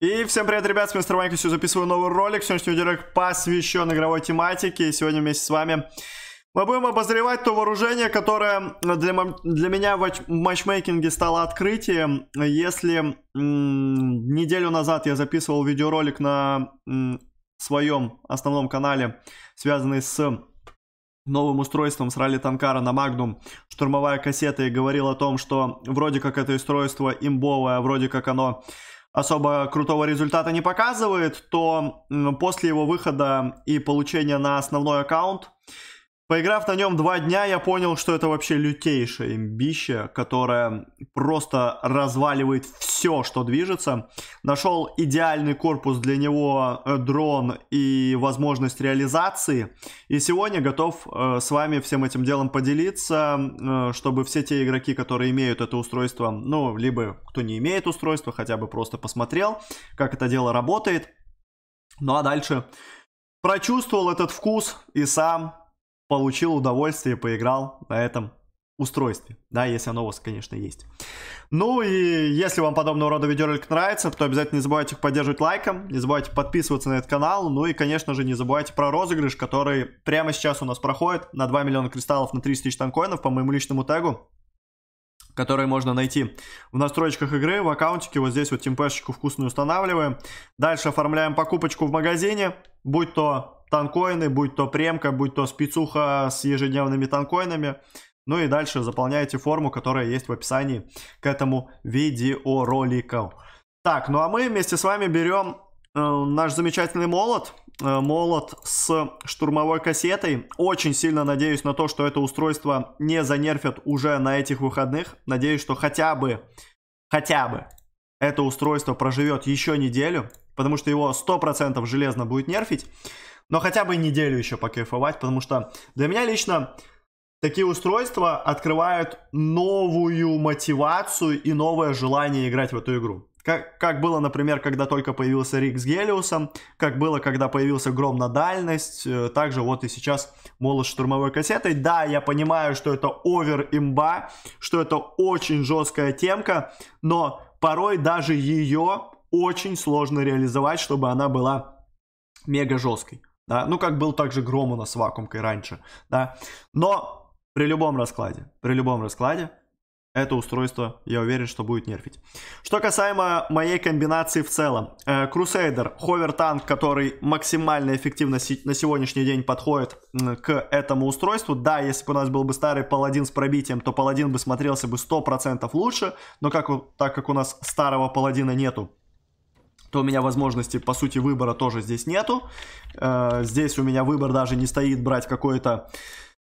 И всем привет, ребят, с Мистер Сегодня записываю новый ролик. Сегодняшний ролик посвящен игровой тематике. И сегодня вместе с вами мы будем обозревать то вооружение, которое для, для меня в матчмейкинге стало открытием. Если неделю назад я записывал видеоролик на своем основном канале, связанный с новым устройством с ралли Танкара на Магнум, штурмовая кассета и говорил о том, что вроде как это устройство имбовое, а вроде как оно особо крутого результата не показывает, то после его выхода и получения на основной аккаунт Поиграв на нем два дня, я понял, что это вообще лютейшая имбища, которая просто разваливает все, что движется. Нашел идеальный корпус для него, э, дрон и возможность реализации. И сегодня готов э, с вами всем этим делом поделиться, э, чтобы все те игроки, которые имеют это устройство, ну, либо кто не имеет устройства, хотя бы просто посмотрел, как это дело работает. Ну а дальше прочувствовал этот вкус и сам получил удовольствие, поиграл на этом устройстве, да, если оно у вас, конечно, есть. Ну и если вам подобного рода видеоролик нравится, то обязательно не забывайте их поддерживать лайком, не забывайте подписываться на этот канал, ну и, конечно же, не забывайте про розыгрыш, который прямо сейчас у нас проходит на 2 миллиона кристаллов на 30 тысяч танкоинов по моему личному тегу, который можно найти в настройках игры, в аккаунтике, вот здесь вот тимпешечку вкусную устанавливаем. Дальше оформляем покупочку в магазине, будь то танкоины, будь то премка, будь то спецуха с ежедневными танкоинами. Ну и дальше заполняете форму, которая есть в описании к этому видеоролику. Так, ну а мы вместе с вами берем э, наш замечательный молот. Э, молот с штурмовой кассетой. Очень сильно надеюсь на то, что это устройство не занерфят уже на этих выходных. Надеюсь, что хотя бы, хотя бы это устройство проживет еще неделю. Потому что его 100% железно будет нерфить. Но хотя бы неделю еще покайфовать, потому что для меня лично такие устройства открывают новую мотивацию и новое желание играть в эту игру. Как, как было, например, когда только появился Рик с Гелиусом, как было, когда появился Гром на дальность, э, также вот и сейчас Молот с штурмовой кассетой. Да, я понимаю, что это овер имба, что это очень жесткая темка, но порой даже ее очень сложно реализовать, чтобы она была мега жесткой да, ну как был также гром у нас с вакуумкой раньше, да, но при любом раскладе, при любом раскладе это устройство, я уверен, что будет нерфить. Что касаемо моей комбинации в целом. Э, Crusader, ховер-танк, который максимально эффективно на сегодняшний день подходит к этому устройству. Да, если бы у нас был бы старый паладин с пробитием, то паладин бы смотрелся бы 100% лучше, но как, так как у нас старого паладина нету, то у меня возможности, по сути, выбора тоже здесь нету. Э, здесь у меня выбор даже не стоит брать какой-то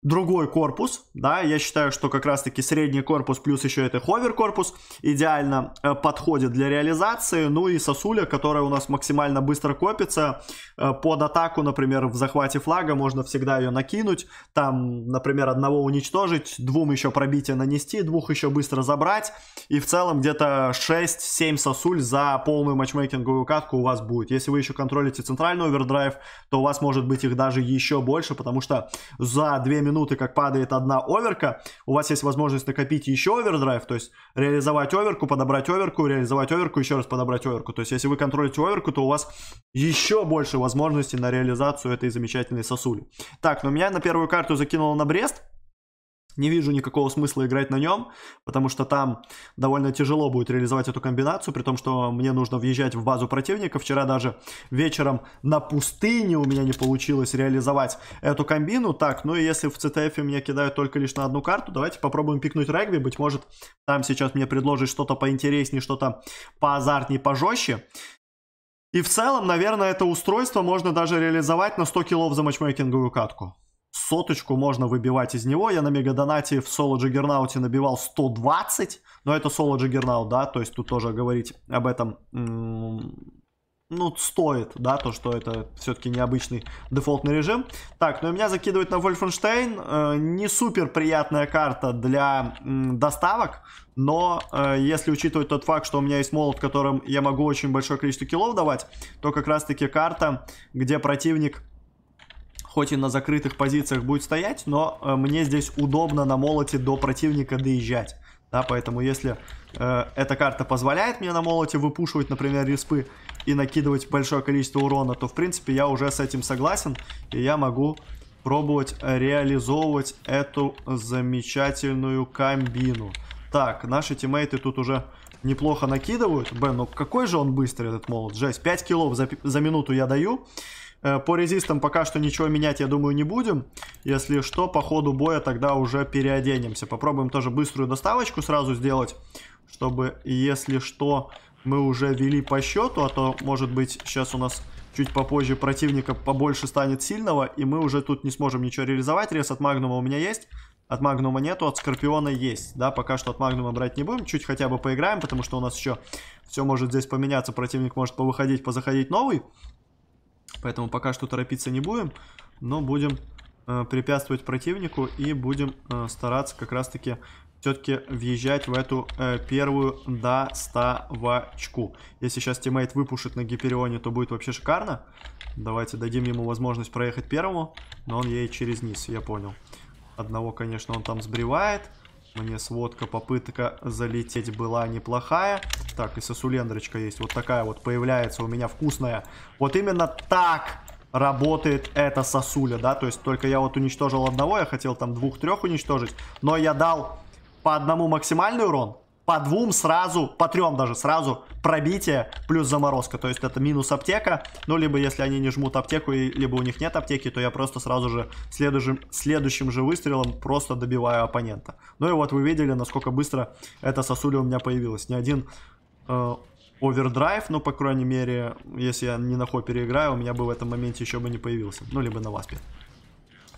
другой корпус, да, я считаю, что как раз-таки средний корпус плюс еще это ховер корпус идеально э, подходит для реализации, ну и сосуля, которая у нас максимально быстро копится, э, под атаку, например, в захвате флага можно всегда ее накинуть, там, например, одного уничтожить, двум еще пробитие нанести, двух еще быстро забрать, и в целом где-то 6-7 сосуль за полную матчмейкинговую катку у вас будет. Если вы еще контролите центральный овердрайв, то у вас может быть их даже еще больше, потому что за 2 минуты минуты, как падает одна оверка, у вас есть возможность накопить еще овердрайв, то есть реализовать оверку, подобрать оверку, реализовать оверку, еще раз подобрать оверку. То есть если вы контролите оверку, то у вас еще больше возможностей на реализацию этой замечательной сосули. Так, но ну меня на первую карту закинуло на Брест. Не вижу никакого смысла играть на нем, потому что там довольно тяжело будет реализовать эту комбинацию, при том, что мне нужно въезжать в базу противника. Вчера даже вечером на пустыне у меня не получилось реализовать эту комбину. Так, ну и если в ЦТФ меня кидают только лишь на одну карту, давайте попробуем пикнуть регби. Быть может, там сейчас мне предложат что-то поинтереснее, что-то поазартнее, пожестче. И в целом, наверное, это устройство можно даже реализовать на 100 килов за матчмейкинговую катку соточку можно выбивать из него. Я на мегадонате в соло джиггернауте набивал 120, но это соло джиггернаут, да, то есть тут тоже говорить об этом, ну, стоит, да, то, что это все-таки необычный дефолтный режим. Так, ну, меня закидывает на Wolfenstein, э, не супер приятная карта для доставок, но э, если учитывать тот факт, что у меня есть молот, которым я могу очень большое количество киллов давать, то как раз-таки карта, где противник хоть и на закрытых позициях будет стоять, но э, мне здесь удобно на молоте до противника доезжать. Да, поэтому если э, эта карта позволяет мне на молоте выпушивать, например, респы и накидывать большое количество урона, то, в принципе, я уже с этим согласен, и я могу пробовать реализовывать эту замечательную комбину. Так, наши тиммейты тут уже неплохо накидывают. Бен, ну какой же он быстрый, этот молот. Жесть, 5 килов за, за минуту я даю. Э, по резистам пока что ничего менять, я думаю, не будем. Если что, по ходу боя тогда уже переоденемся. Попробуем тоже быструю доставочку сразу сделать, чтобы, если что, мы уже вели по счету, а то, может быть, сейчас у нас чуть попозже противника побольше станет сильного, и мы уже тут не сможем ничего реализовать. Рез от Магнума у меня есть, от Магнума нету, от Скорпиона есть, да, пока что от Магнума брать не будем, чуть хотя бы поиграем, потому что у нас еще все может здесь поменяться, противник может повыходить, позаходить новый, Поэтому пока что торопиться не будем, но будем э, препятствовать противнику и будем э, стараться как раз-таки все-таки въезжать в эту э, первую доставочку. Если сейчас тиммейт выпушит на Гиперионе, то будет вообще шикарно. Давайте дадим ему возможность проехать первому, но он едет через низ, я понял. Одного, конечно, он там сбривает. Мне сводка, попытка залететь была неплохая. Так, и сосулендрочка есть. Вот такая вот появляется у меня вкусная. Вот именно так работает эта сосуля, да? То есть только я вот уничтожил одного, я хотел там двух-трех уничтожить. Но я дал по одному максимальный урон, по двум сразу, по трем даже сразу пробитие плюс заморозка. То есть это минус аптека. Ну, либо если они не жмут аптеку, и, либо у них нет аптеки, то я просто сразу же следующим, следующим же выстрелом просто добиваю оппонента. Ну и вот вы видели, насколько быстро эта сосуля у меня появилась. Ни один э, овердрайв, ну, по крайней мере, если я не на хо переиграю, у меня бы в этом моменте еще бы не появился. Ну, либо на васпе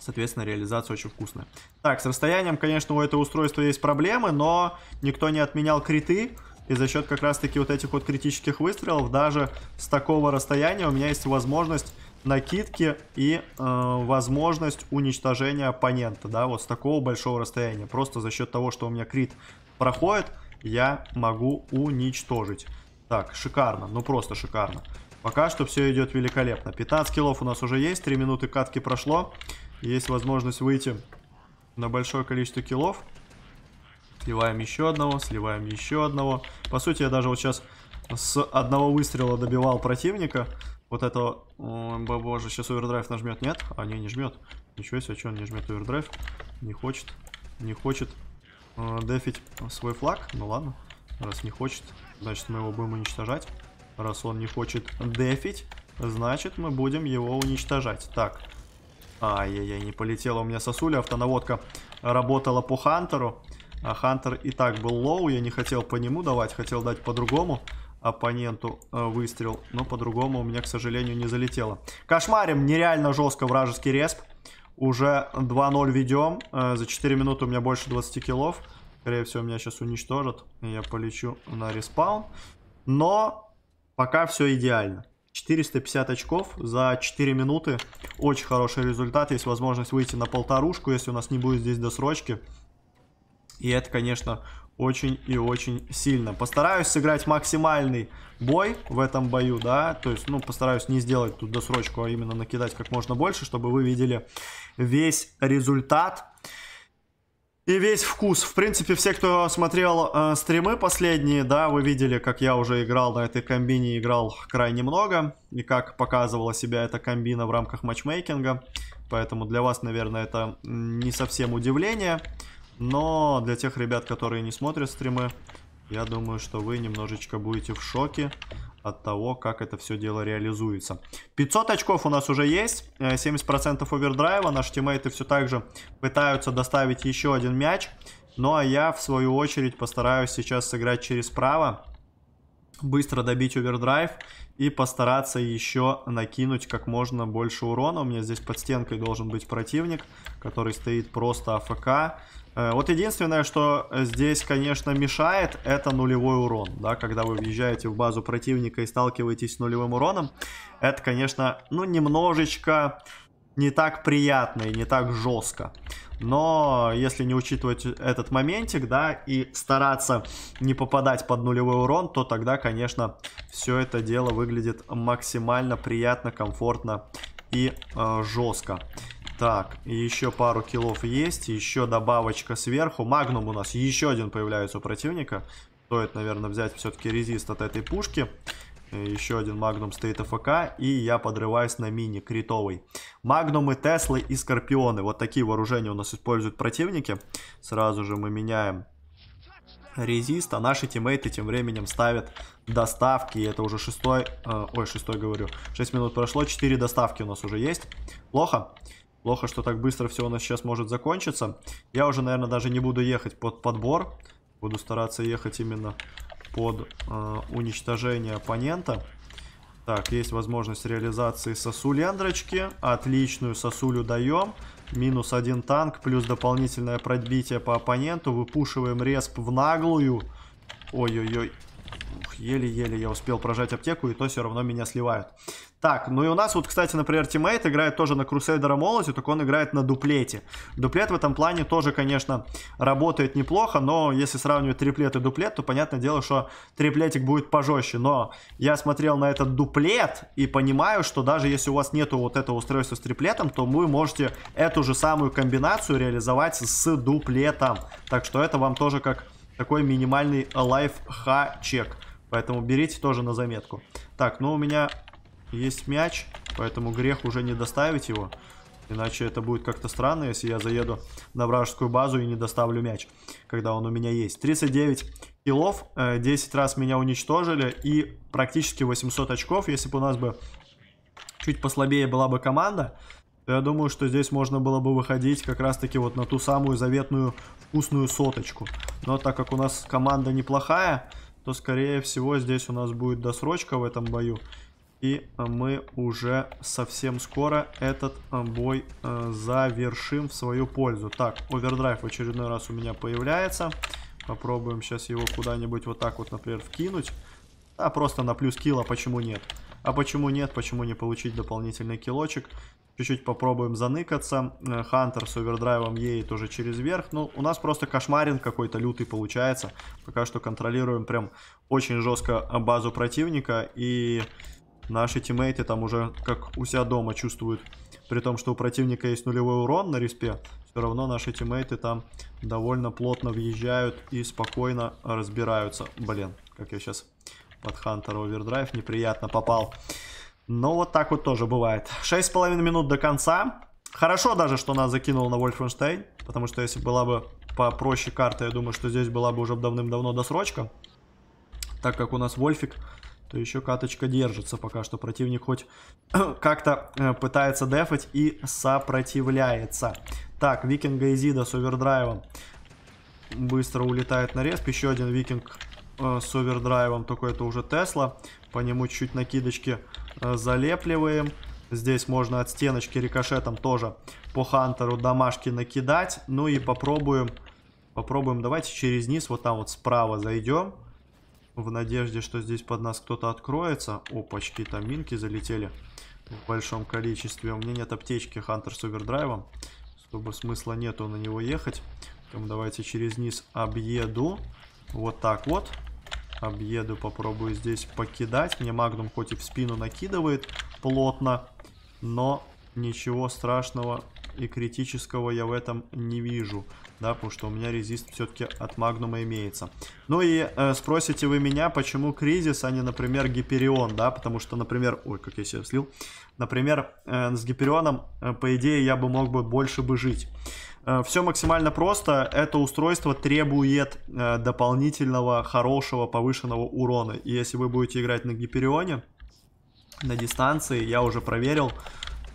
соответственно, реализация очень вкусная. Так, с расстоянием, конечно, у этого устройства есть проблемы, но никто не отменял криты. И за счет как раз-таки вот этих вот критических выстрелов, даже с такого расстояния у меня есть возможность накидки и э, возможность уничтожения оппонента, да, вот с такого большого расстояния. Просто за счет того, что у меня крит проходит, я могу уничтожить. Так, шикарно, ну просто шикарно. Пока что все идет великолепно. 15 киллов у нас уже есть, 3 минуты катки прошло. Есть возможность выйти на большое количество киллов. Сливаем еще одного, сливаем еще одного. По сути, я даже вот сейчас с одного выстрела добивал противника. Вот этого... О, боже, сейчас овердрайв нажмет. Нет? А, не, не жмет. Ничего себе, что он не жмет овердрайв. Не хочет. Не хочет э, дефить свой флаг. Ну ладно. Раз не хочет, значит мы его будем уничтожать. Раз он не хочет дефить, значит мы будем его уничтожать. Так, Ай-яй-яй, не полетела у меня сосуля. Автонаводка работала по Хантеру. А Хантер и так был лоу. Я не хотел по нему давать, хотел дать по-другому оппоненту э, выстрел. Но по-другому у меня, к сожалению, не залетело. Кошмарим, нереально жестко вражеский респ. Уже 2-0 ведем. Э, за 4 минуты у меня больше 20 килов. Скорее всего, меня сейчас уничтожат. я полечу на респаун. Но пока все идеально. 450 очков за 4 минуты. Очень хороший результат. Есть возможность выйти на полторушку, если у нас не будет здесь досрочки. И это, конечно, очень и очень сильно. Постараюсь сыграть максимальный бой в этом бою, да. То есть, ну, постараюсь не сделать тут досрочку, а именно накидать как можно больше, чтобы вы видели весь результат и весь вкус. В принципе, все, кто смотрел э, стримы последние, да, вы видели, как я уже играл на этой комбине, играл крайне много, и как показывала себя эта комбина в рамках матчмейкинга. Поэтому для вас, наверное, это не совсем удивление, но для тех ребят, которые не смотрят стримы, я думаю, что вы немножечко будете в шоке от того, как это все дело реализуется. 500 очков у нас уже есть, 70% э, овердрайва, наши тиммейты все так же пытаются доставить еще один мяч. Ну а я, в свою очередь, постараюсь сейчас сыграть через право, быстро добить овердрайв и постараться еще накинуть как можно больше урона. У меня здесь под стенкой должен быть противник, который стоит просто АФК. Э, вот единственное, что здесь, конечно, мешает, это нулевой урон. Да? Когда вы въезжаете в базу противника и сталкиваетесь с нулевым уроном, это, конечно, ну, немножечко не так приятно и не так жестко. Но если не учитывать этот моментик, да, и стараться не попадать под нулевой урон, то тогда, конечно, все это дело выглядит максимально приятно, комфортно и э, жестко. Так, еще пару киллов есть, еще добавочка сверху. Магнум у нас еще один появляется у противника. Стоит, наверное, взять все-таки резист от этой пушки. Э, Еще один Магнум стоит АФК. И я подрываюсь на мини критовый. Магнумы, Теслы и Скорпионы. Вот такие вооружения у нас используют противники. Сразу же мы меняем резист, а наши тиммейты тем временем ставят доставки. Это уже шестой... Э, ой, шестой говорю. шесть минут прошло, четыре доставки у нас уже есть. Плохо. Плохо, что так быстро все у нас сейчас может закончиться. Я уже, наверное, даже не буду ехать под подбор. Буду стараться ехать именно под э, уничтожение оппонента. Так, есть возможность реализации сосуляндрочки. Отличную сосулю даем. Минус один танк, плюс дополнительное пробитие по оппоненту. Выпушиваем респ в наглую. Ой-ой-ой. Еле-еле я успел прожать аптеку, и то все равно меня сливают. Так, ну и у нас вот, кстати, например, тиммейт играет тоже на Крусейдера Молоте, только он играет на дуплете. Дуплет в этом плане тоже, конечно, работает неплохо, но если сравнивать триплет и дуплет, то понятное дело, что триплетик будет пожестче. Но я смотрел на этот дуплет и понимаю, что даже если у вас нету вот этого устройства с триплетом, то вы можете эту же самую комбинацию реализовать с дуплетом. Так что это вам тоже как такой минимальный лайфхачек. Поэтому берите тоже на заметку. Так, ну у меня есть мяч, поэтому грех уже не доставить его. Иначе это будет как-то странно, если я заеду на вражескую базу и не доставлю мяч, когда он у меня есть. 39 килов, 10 раз меня уничтожили и практически 800 очков. Если бы у нас бы чуть послабее была бы команда, то я думаю, что здесь можно было бы выходить как раз-таки вот на ту самую заветную вкусную соточку. Но так как у нас команда неплохая, то скорее всего здесь у нас будет досрочка в этом бою. И э, мы уже совсем скоро этот э, бой э, завершим в свою пользу. Так, овердрайв в очередной раз у меня появляется. Попробуем сейчас его куда-нибудь вот так вот, например, вкинуть. А просто на плюс килла, почему нет? А почему нет, почему не получить дополнительный килочек? Чуть-чуть попробуем заныкаться. Хантер с овердрайвом едет уже через верх. Ну, у нас просто кошмарин какой-то лютый получается. Пока что контролируем прям очень жестко базу противника. И Наши тиммейты там уже как у себя дома чувствуют. При том, что у противника есть нулевой урон на респе, все равно наши тиммейты там довольно плотно въезжают и спокойно разбираются. Блин, как я сейчас под Хантера овердрайв неприятно попал. Но ну, вот так вот тоже бывает. 6,5 минут до конца. Хорошо даже, что нас закинул на Вольфенштейн, потому что если была бы попроще карта, я думаю, что здесь была бы уже давным-давно досрочка. Так как у нас Вольфик то еще каточка держится пока что. Противник хоть как-то э, пытается дефать и сопротивляется. Так, викинг Изида с овердрайвом. Быстро улетает на респ. Еще один Викинг э, с овердрайвом, только это уже Тесла. По нему чуть накидочки э, залепливаем. Здесь можно от стеночки рикошетом тоже по Хантеру домашки накидать. Ну и попробуем, попробуем, давайте через низ, вот там вот справа зайдем в надежде, что здесь под нас кто-то откроется. Опачки, там минки залетели в большом количестве. У меня нет аптечки Хантер с овердрайвом, чтобы смысла нету на него ехать. давайте через низ объеду. Вот так вот. Объеду, попробую здесь покидать. Мне Магнум хоть и в спину накидывает плотно, но ничего страшного и критического я в этом не вижу да, потому что у меня резист все-таки от Магнума имеется. Ну и э, спросите вы меня, почему Кризис, а не, например, Гиперион, да, потому что, например, ой, как я себя слил, например, э, с Гиперионом, э, по идее, я бы мог бы больше бы жить. Э, все максимально просто, это устройство требует э, дополнительного, хорошего, повышенного урона, и если вы будете играть на Гиперионе, на дистанции, я уже проверил,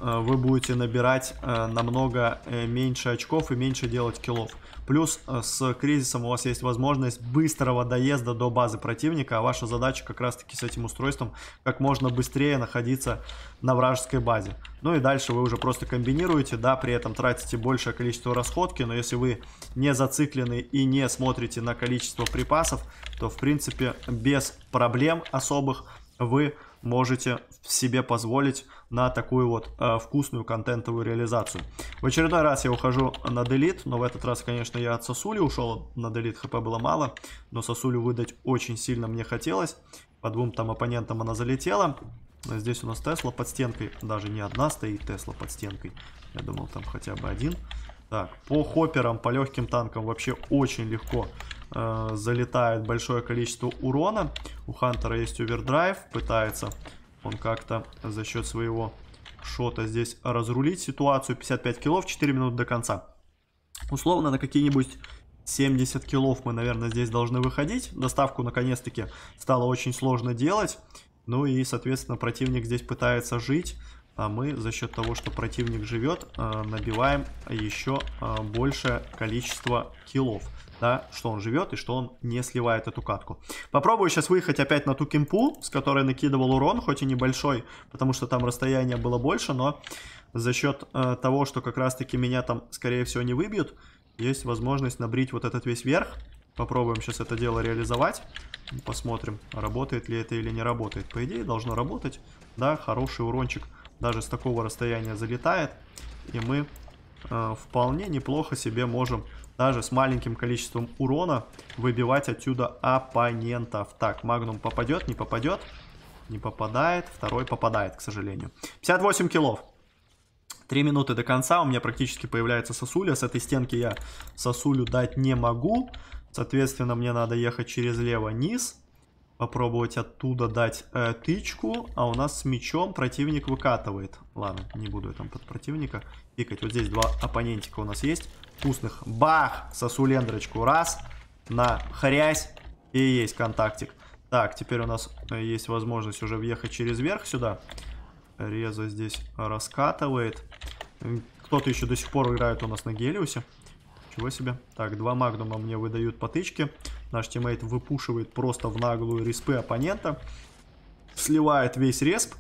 Э, вы будете набирать э, намного э, меньше очков и меньше делать киллов. Плюс с кризисом у вас есть возможность быстрого доезда до базы противника, а ваша задача как раз таки с этим устройством как можно быстрее находиться на вражеской базе. Ну и дальше вы уже просто комбинируете, да, при этом тратите большее количество расходки, но если вы не зациклены и не смотрите на количество припасов, то в принципе без проблем особых вы можете себе позволить на такую вот э, вкусную контентовую реализацию. В очередной раз я ухожу на делит, но в этот раз, конечно, я от сосули ушел, на делит хп было мало, но сосулю выдать очень сильно мне хотелось. По двум там оппонентам она залетела. А здесь у нас Тесла под стенкой, даже не одна стоит Тесла под стенкой. Я думал, там хотя бы один. Так, по хопперам, по легким танкам вообще очень легко э, залетает большое количество урона. У Хантера есть овердрайв, пытается он как-то за счет своего шота здесь разрулить ситуацию. 55 килов, 4 минуты до конца. Условно на какие-нибудь 70 килов мы, наверное, здесь должны выходить. Доставку, наконец-таки, стало очень сложно делать. Ну и, соответственно, противник здесь пытается жить а мы за счет того, что противник живет, э, набиваем еще э, большее количество киллов. Да, что он живет и что он не сливает эту катку. Попробую сейчас выехать опять на ту кимпу, с которой накидывал урон, хоть и небольшой, потому что там расстояние было больше, но за счет э, того, что как раз-таки меня там, скорее всего, не выбьют, есть возможность набрить вот этот весь верх. Попробуем сейчас это дело реализовать. Посмотрим, работает ли это или не работает. По идее, должно работать. Да, хороший урончик даже с такого расстояния залетает. И мы э, вполне неплохо себе можем даже с маленьким количеством урона выбивать отсюда оппонентов. Так, Магнум попадет, не попадет. Не попадает, второй попадает, к сожалению. 58 килов. Три минуты до конца, у меня практически появляется сосуля. С этой стенки я сосулю дать не могу. Соответственно, мне надо ехать через лево низ попробовать оттуда дать э, тычку, а у нас с мечом противник выкатывает. Ладно, не буду я там под противника пикать. Вот здесь два оппонентика у нас есть, вкусных. Бах! Сосулендрочку раз, на хрясь, и есть контактик. Так, теперь у нас э, есть возможность уже въехать через верх сюда. Реза здесь раскатывает. Кто-то еще до сих пор играет у нас на Гелиусе. Чего себе. Так, два магнума мне выдают потычки. тычке. Наш тиммейт выпушивает просто в наглую респы оппонента. Сливает весь респ.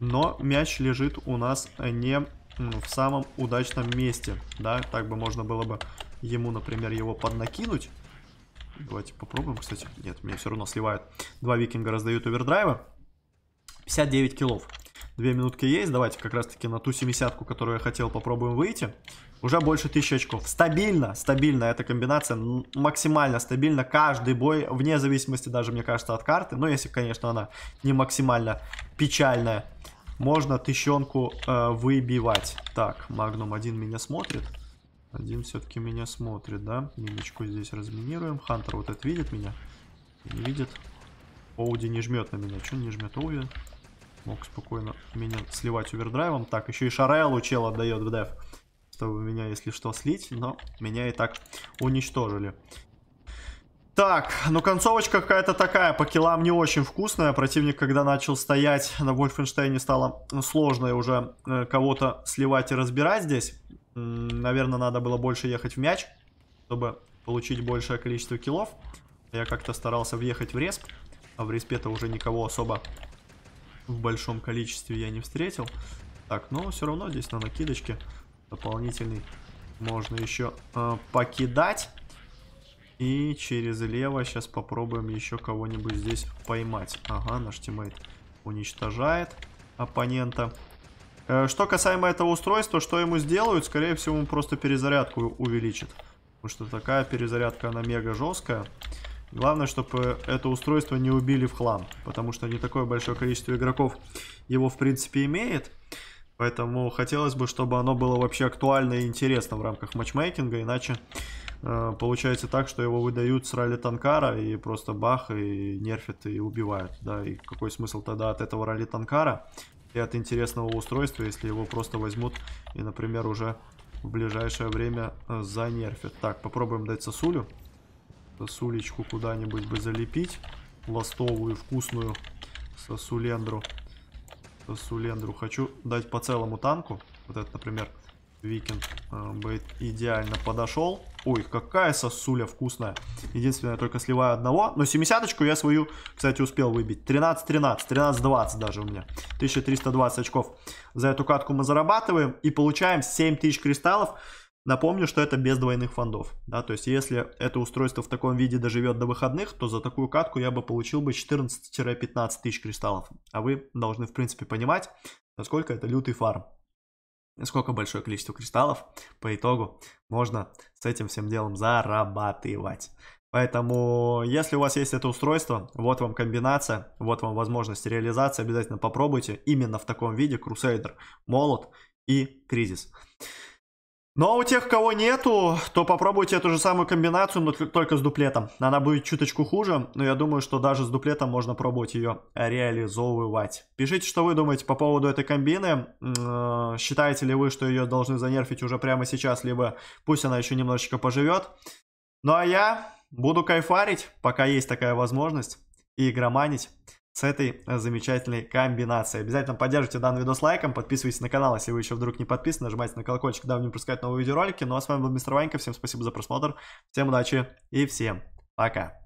Но мяч лежит у нас не в самом удачном месте. Да, так бы можно было бы ему, например, его поднакинуть. Давайте попробуем, кстати. Нет, меня все равно сливают. Два викинга раздают овердрайва. 59 килов. Две минутки есть. Давайте как раз-таки на ту 70-ку, которую я хотел, попробуем выйти уже больше 1000 очков. Стабильно, стабильно эта комбинация, максимально стабильно каждый бой, вне зависимости даже, мне кажется, от карты. Ну, если, конечно, она не максимально печальная. Можно тыщенку э, выбивать. Так, Магнум один меня смотрит. Один все-таки меня смотрит, да? Мимичку здесь разминируем. Хантер вот это видит меня? Не видит. Оуди не жмет на меня. Че не жмет Оуди? Мог спокойно меня сливать овердрайвом. Так, еще и Шарелу чел отдает в деф чтобы меня, если что, слить, но меня и так уничтожили. Так, ну концовочка какая-то такая, по киллам не очень вкусная. Противник, когда начал стоять на Вольфенштейне, стало сложно уже э, кого-то сливать и разбирать здесь. Наверное, надо было больше ехать в мяч, чтобы получить большее количество киллов. Я как-то старался въехать в респ, а в респе-то уже никого особо в большом количестве я не встретил. Так, но ну, все равно здесь на накидочке дополнительный можно еще э, покидать. И через лево сейчас попробуем еще кого-нибудь здесь поймать. Ага, наш тиммейт уничтожает оппонента. Э, что касаемо этого устройства, что ему сделают? Скорее всего, он просто перезарядку увеличит. Потому что такая перезарядка, она мега жесткая. Главное, чтобы это устройство не убили в хлам. Потому что не такое большое количество игроков его, в принципе, имеет. Поэтому хотелось бы, чтобы оно было вообще актуально и интересно в рамках матчмейкинга, иначе э, получается так, что его выдают с ралли Танкара и просто бах, и нерфит, и убивают. Да, и какой смысл тогда от этого ралли Танкара и от интересного устройства, если его просто возьмут и, например, уже в ближайшее время э, занерфят. Так, попробуем дать сосулю. Сосулечку куда-нибудь бы залепить. Ластовую, вкусную сосулендру. Сулендеру. Хочу дать по целому танку. Вот этот, например, Викинг э, бы идеально подошел. Ой, какая сосуля вкусная. Единственное, только сливаю одного. Но 70-очку я свою, кстати, успел выбить. 13-13, 13-20 даже у меня. 1320 очков. За эту катку мы зарабатываем и получаем 7000 кристаллов. Напомню, что это без двойных фондов. Да, то есть, если это устройство в таком виде доживет до выходных, то за такую катку я бы получил бы 14-15 тысяч кристаллов. А вы должны, в принципе, понимать, насколько это лютый фарм. Сколько большое количество кристаллов по итогу можно с этим всем делом зарабатывать. Поэтому, если у вас есть это устройство, вот вам комбинация, вот вам возможность реализации, обязательно попробуйте именно в таком виде Crusader, Молот и Кризис. Ну а у тех, кого нету, то попробуйте эту же самую комбинацию, но только с дуплетом. Она будет чуточку хуже, но я думаю, что даже с дуплетом можно пробовать ее реализовывать. Пишите, что вы думаете по поводу этой комбины. Э, считаете ли вы, что ее должны занерфить уже прямо сейчас, либо пусть она еще немножечко поживет. Ну а я буду кайфарить, пока есть такая возможность, и игроманить с этой э, замечательной комбинацией. Обязательно поддержите данный видос лайком, подписывайтесь на канал, если вы еще вдруг не подписаны, нажимайте на колокольчик, дабы не пропускать новые видеоролики. Ну а с вами был Мистер Ванька, всем спасибо за просмотр, всем удачи и всем пока!